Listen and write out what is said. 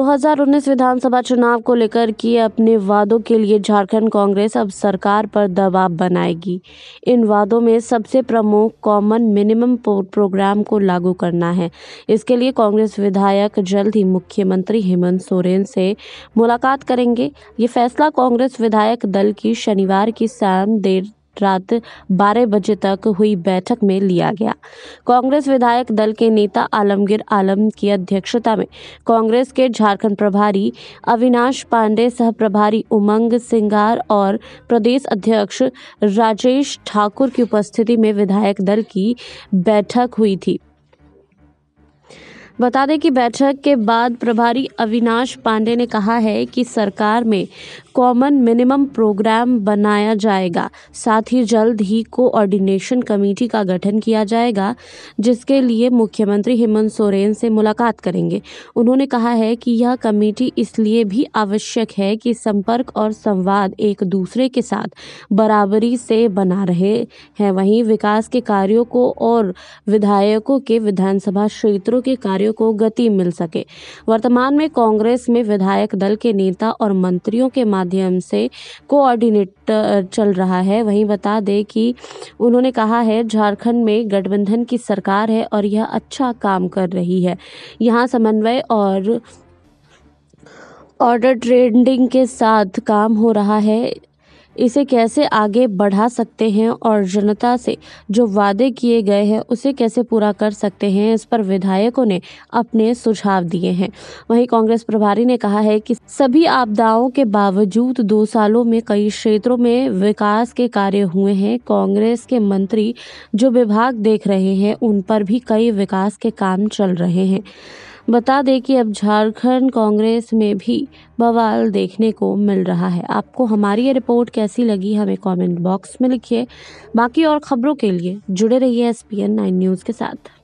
2019 विधानसभा चुनाव को लेकर किए अपने वादों के लिए झारखंड कांग्रेस अब सरकार पर दबाव बनाएगी इन वादों में सबसे प्रमुख कॉमन मिनिमम प्रोग्राम को लागू करना है इसके लिए कांग्रेस विधायक जल्द ही मुख्यमंत्री हेमंत सोरेन से मुलाकात करेंगे ये फैसला कांग्रेस विधायक दल की शनिवार की शाम देर रात 12 बजे तक हुई बैठक में लिया गया कांग्रेस विधायक दल के नेता आलमगीर आलम की अध्यक्षता में कांग्रेस के झारखंड प्रभारी अविनाश पांडे सह प्रभारी उमंग सिंगार और प्रदेश अध्यक्ष राजेश ठाकुर की उपस्थिति में विधायक दल की बैठक हुई थी बता दें कि बैठक के बाद प्रभारी अविनाश पांडे ने कहा है कि सरकार में कॉमन मिनिमम प्रोग्राम बनाया जाएगा साथ ही जल्द ही कोऑर्डिनेशन कमेटी का गठन किया जाएगा जिसके लिए मुख्यमंत्री हेमंत सोरेन से मुलाकात करेंगे उन्होंने कहा है कि यह कमेटी इसलिए भी आवश्यक है कि संपर्क और संवाद एक दूसरे के साथ बराबरी से बना रहे हैं वहीं विकास के कार्यों को और विधायकों के विधानसभा क्षेत्रों के कार्यों कार्यों को गति मिल सके वर्तमान में कांग्रेस में विधायक दल के नेता और मंत्रियों के माध्यम से कोऑर्डिनेटर चल रहा है वहीं बता दें कि उन्होंने कहा है झारखंड में गठबंधन की सरकार है और यह अच्छा काम कर रही है यहाँ समन्वय और ऑर्डर ट्रेडिंग के साथ काम हो रहा है इसे कैसे आगे बढ़ा सकते हैं और जनता से जो वादे किए गए हैं उसे कैसे पूरा कर सकते हैं इस पर विधायकों ने अपने सुझाव दिए हैं वहीं कांग्रेस प्रभारी ने कहा है कि सभी आपदाओं के बावजूद दो सालों में कई क्षेत्रों में विकास के कार्य हुए हैं कांग्रेस के मंत्री जो विभाग देख रहे हैं उन पर भी कई विकास के काम चल रहे हैं बता दें कि अब झारखंड कांग्रेस में भी बवाल देखने को मिल रहा है आपको हमारी ये रिपोर्ट कैसी लगी हमें कमेंट बॉक्स में लिखिए बाकी और खबरों के लिए जुड़े रहिए S P N nine news के साथ